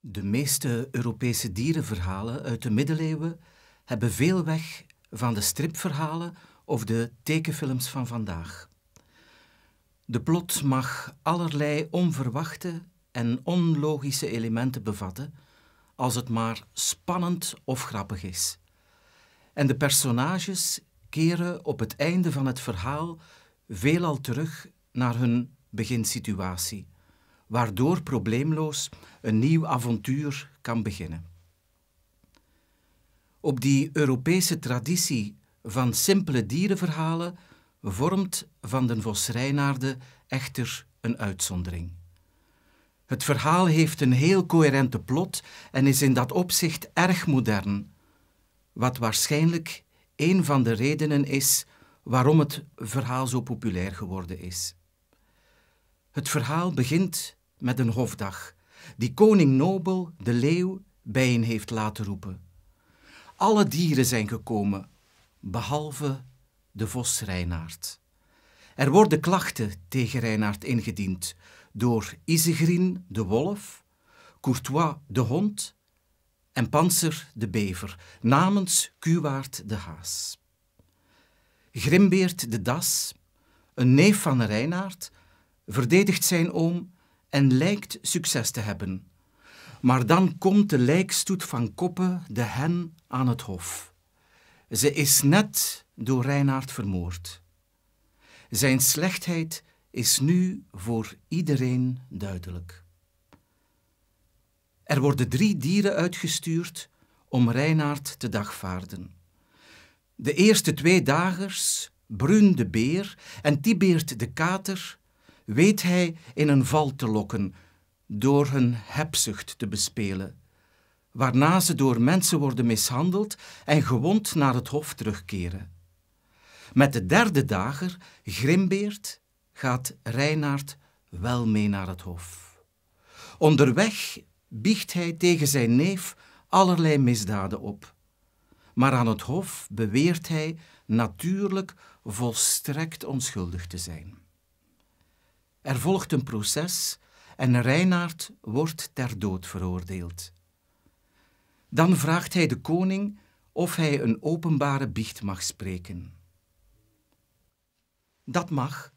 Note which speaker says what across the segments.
Speaker 1: De meeste Europese dierenverhalen uit de middeleeuwen hebben veel weg van de stripverhalen of de tekenfilms van vandaag. De plot mag allerlei onverwachte en onlogische elementen bevatten, als het maar spannend of grappig is. En de personages keren op het einde van het verhaal veelal terug naar hun beginsituatie waardoor probleemloos een nieuw avontuur kan beginnen. Op die Europese traditie van simpele dierenverhalen vormt Van den Vos Reinaarde echter een uitzondering. Het verhaal heeft een heel coherente plot en is in dat opzicht erg modern, wat waarschijnlijk een van de redenen is waarom het verhaal zo populair geworden is. Het verhaal begint met een hofdag, die koning Nobel, de leeuw, bijeen heeft laten roepen. Alle dieren zijn gekomen, behalve de vos Reinaard. Er worden klachten tegen Reinaard ingediend door Isegrin de wolf, Courtois de hond en Panzer de bever, namens Kuwaard de haas. Grimbeert de das, een neef van Reinaard, verdedigt zijn oom en lijkt succes te hebben. Maar dan komt de lijkstoet van Koppen de hen aan het hof. Ze is net door Reinaard vermoord. Zijn slechtheid is nu voor iedereen duidelijk. Er worden drie dieren uitgestuurd om Reinaard te dagvaarden. De eerste twee dagers, Brun de beer en Tibeert de kater, weet hij in een val te lokken door hun hebzucht te bespelen, waarna ze door mensen worden mishandeld en gewond naar het hof terugkeren. Met de derde dager, Grimbeert, gaat Reinaard wel mee naar het hof. Onderweg biecht hij tegen zijn neef allerlei misdaden op. Maar aan het hof beweert hij natuurlijk volstrekt onschuldig te zijn. Er volgt een proces en Reinaard wordt ter dood veroordeeld. Dan vraagt hij de koning of hij een openbare biecht mag spreken. Dat mag,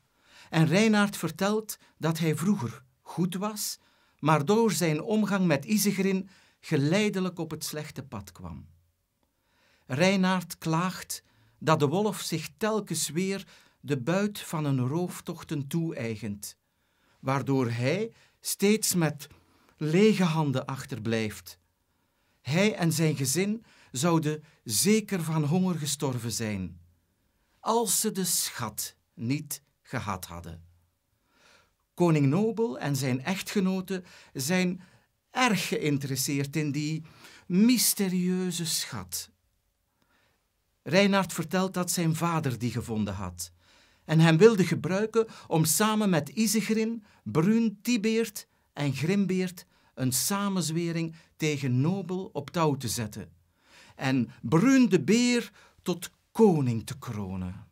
Speaker 1: en Reinaard vertelt dat hij vroeger goed was, maar door zijn omgang met Isegrin geleidelijk op het slechte pad kwam. Reinaard klaagt dat de wolf zich telkens weer de buit van een rooftochten toe-eigent, waardoor hij steeds met lege handen achterblijft. Hij en zijn gezin zouden zeker van honger gestorven zijn, als ze de schat niet gehad hadden. Koning Nobel en zijn echtgenote zijn erg geïnteresseerd in die mysterieuze schat. Reinhard vertelt dat zijn vader die gevonden had en hem wilde gebruiken om samen met Isegrim, Bruun Tibeert en Grimbeert een samenzwering tegen Nobel op touw te zetten en Bruun de Beer tot koning te kronen.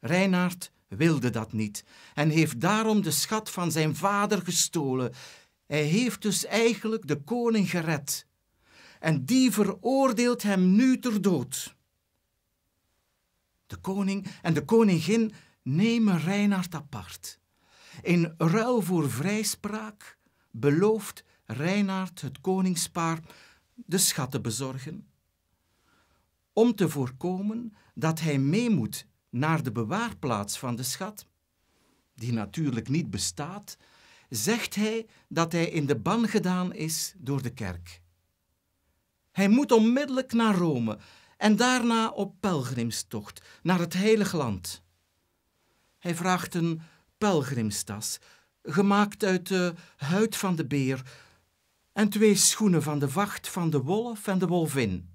Speaker 1: Reinaard wilde dat niet en heeft daarom de schat van zijn vader gestolen. Hij heeft dus eigenlijk de koning gered. En die veroordeelt hem nu ter dood. De koning en de koningin nemen Reinhard apart. In ruil voor vrijspraak belooft Reinhard het koningspaar de schatten bezorgen. Om te voorkomen dat hij mee moet naar de bewaarplaats van de schat, die natuurlijk niet bestaat, zegt hij dat hij in de ban gedaan is door de kerk. Hij moet onmiddellijk naar Rome en daarna op pelgrimstocht naar het heilige land. Hij vraagt een pelgrimstas, gemaakt uit de huid van de beer, en twee schoenen van de vacht van de wolf en de wolvin.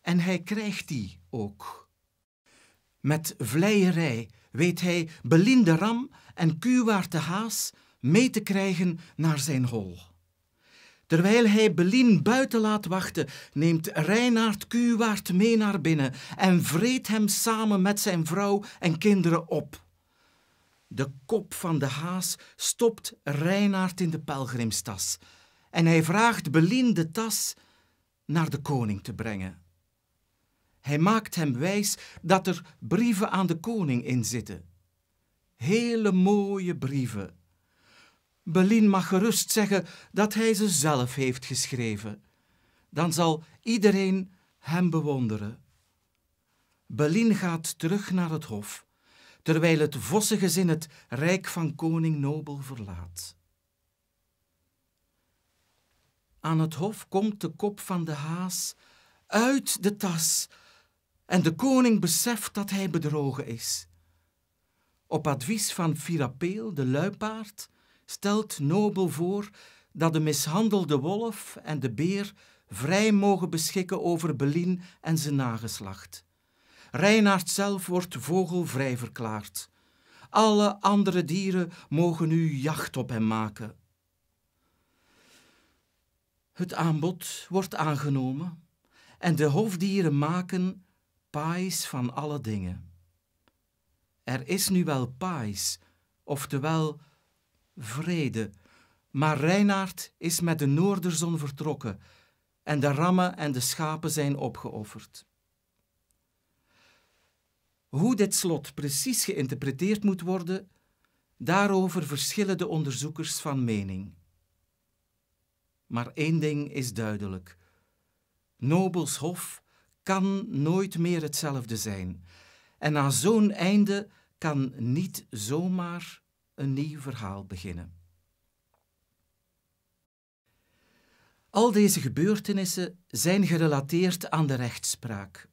Speaker 1: En hij krijgt die ook. Met vleierij weet hij Belinde Ram en Kuwaart de Haas mee te krijgen naar zijn hol. Terwijl hij Belin buiten laat wachten, neemt Reinaard Kuwaard mee naar binnen en vreet hem samen met zijn vrouw en kinderen op. De kop van de haas stopt Reinaard in de pelgrimstas en hij vraagt Belin de tas naar de koning te brengen. Hij maakt hem wijs dat er brieven aan de koning in zitten. Hele mooie brieven Belin mag gerust zeggen dat hij ze zelf heeft geschreven. Dan zal iedereen hem bewonderen. Belin gaat terug naar het hof, terwijl het vossengezin het rijk van koning Nobel verlaat. Aan het hof komt de kop van de haas uit de tas en de koning beseft dat hij bedrogen is. Op advies van Firapeel, de luipaard, stelt Nobel voor dat de mishandelde wolf en de beer vrij mogen beschikken over Belin en zijn nageslacht. Reinaard zelf wordt vogelvrij verklaard. Alle andere dieren mogen nu jacht op hem maken. Het aanbod wordt aangenomen en de hofdieren maken paais van alle dingen. Er is nu wel paais, oftewel vrede. Maar Reinaard is met de noorderzon vertrokken en de rammen en de schapen zijn opgeofferd. Hoe dit slot precies geïnterpreteerd moet worden, daarover verschillen de onderzoekers van mening. Maar één ding is duidelijk. Nobels Hof kan nooit meer hetzelfde zijn. En aan zo'n einde kan niet zomaar een nieuw verhaal beginnen. Al deze gebeurtenissen zijn gerelateerd aan de rechtspraak.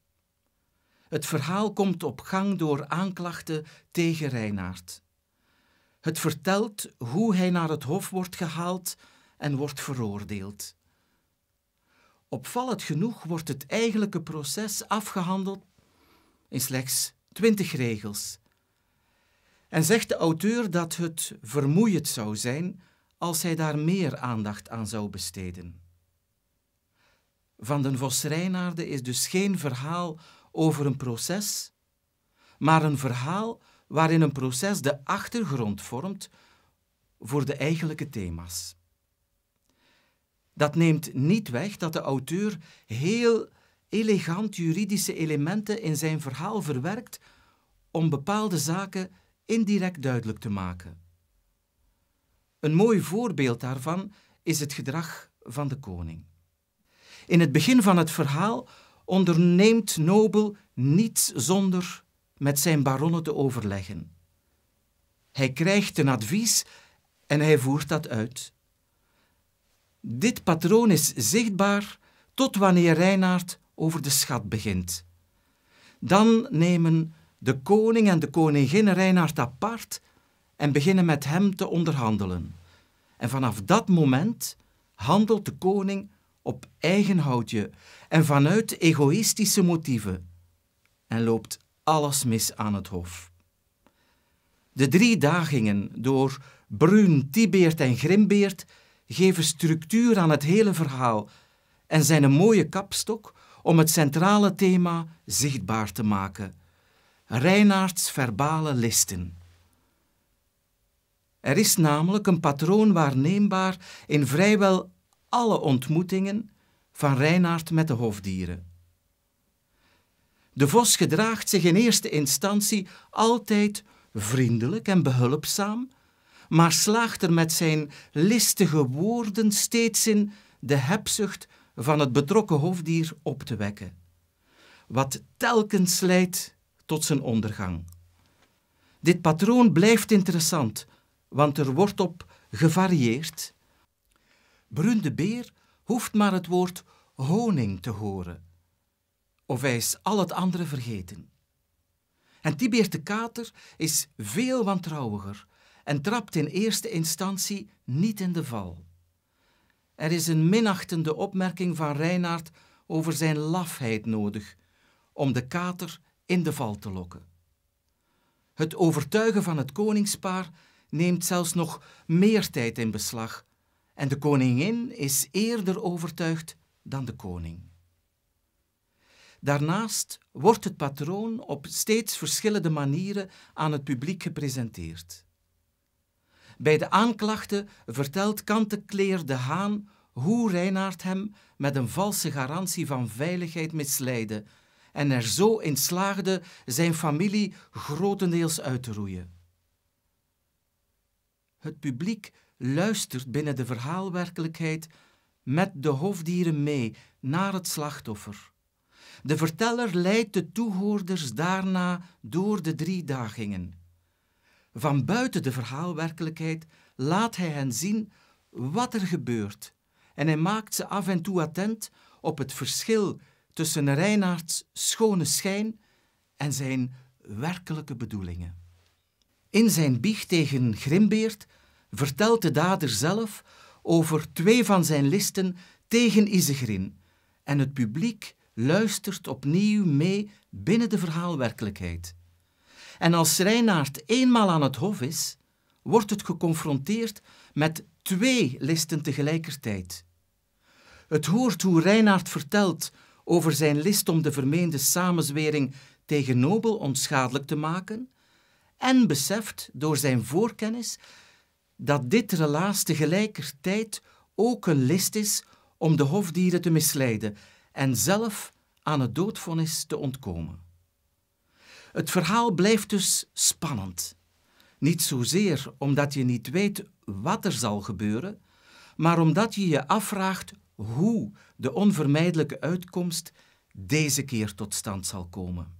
Speaker 1: Het verhaal komt op gang door aanklachten tegen Reinaard. Het vertelt hoe hij naar het hof wordt gehaald en wordt veroordeeld. Opvallend genoeg wordt het eigenlijke proces afgehandeld in slechts twintig regels, en zegt de auteur dat het vermoeiend zou zijn als hij daar meer aandacht aan zou besteden. Van den Vos Reinaarde is dus geen verhaal over een proces, maar een verhaal waarin een proces de achtergrond vormt voor de eigenlijke thema's. Dat neemt niet weg dat de auteur heel elegant juridische elementen in zijn verhaal verwerkt om bepaalde zaken indirect duidelijk te maken. Een mooi voorbeeld daarvan is het gedrag van de koning. In het begin van het verhaal onderneemt Nobel niets zonder met zijn baronnen te overleggen. Hij krijgt een advies en hij voert dat uit. Dit patroon is zichtbaar tot wanneer Reinaard over de schat begint. Dan nemen de koning en de koningin Reinhard apart en beginnen met hem te onderhandelen. En vanaf dat moment handelt de koning op eigen houtje en vanuit egoïstische motieven en loopt alles mis aan het hof. De drie dagingen door Bruun, Tibeert en Grimbeert geven structuur aan het hele verhaal en zijn een mooie kapstok om het centrale thema zichtbaar te maken Reinaards verbale listen. Er is namelijk een patroon waarneembaar in vrijwel alle ontmoetingen van Reinaard met de hofdieren. De vos gedraagt zich in eerste instantie altijd vriendelijk en behulpzaam, maar slaagt er met zijn listige woorden steeds in de hebzucht van het betrokken hoofddier op te wekken, wat telkens leidt tot zijn ondergang. Dit patroon blijft interessant, want er wordt op gevarieerd. Brunde de Beer hoeft maar het woord honing te horen, of hij is al het andere vergeten. En Tibeert de Kater is veel wantrouwiger en trapt in eerste instantie niet in de val. Er is een minachtende opmerking van Reinaard over zijn lafheid nodig om de kater in de val te lokken. Het overtuigen van het koningspaar neemt zelfs nog meer tijd in beslag en de koningin is eerder overtuigd dan de koning. Daarnaast wordt het patroon op steeds verschillende manieren aan het publiek gepresenteerd. Bij de aanklachten vertelt Kantekleer de Haan hoe Reinaard hem met een valse garantie van veiligheid misleidde en er zo in slaagde zijn familie grotendeels uit te roeien. Het publiek luistert binnen de verhaalwerkelijkheid met de hofdieren mee naar het slachtoffer. De verteller leidt de toehoorders daarna door de drie dagingen. Van buiten de verhaalwerkelijkheid laat hij hen zien wat er gebeurt en hij maakt ze af en toe attent op het verschil tussen Reinaards schone schijn en zijn werkelijke bedoelingen. In zijn biecht tegen Grimbeert vertelt de dader zelf over twee van zijn listen tegen Isegrin en het publiek luistert opnieuw mee binnen de verhaalwerkelijkheid. En als Reinaard eenmaal aan het hof is, wordt het geconfronteerd met twee listen tegelijkertijd. Het hoort hoe Reinaard vertelt over zijn list om de vermeende samenzwering tegen Nobel onschadelijk te maken en beseft door zijn voorkennis dat dit relaas tegelijkertijd ook een list is om de hofdieren te misleiden en zelf aan het doodvonnis te ontkomen. Het verhaal blijft dus spannend. Niet zozeer omdat je niet weet wat er zal gebeuren, maar omdat je je afvraagt hoe de onvermijdelijke uitkomst deze keer tot stand zal komen.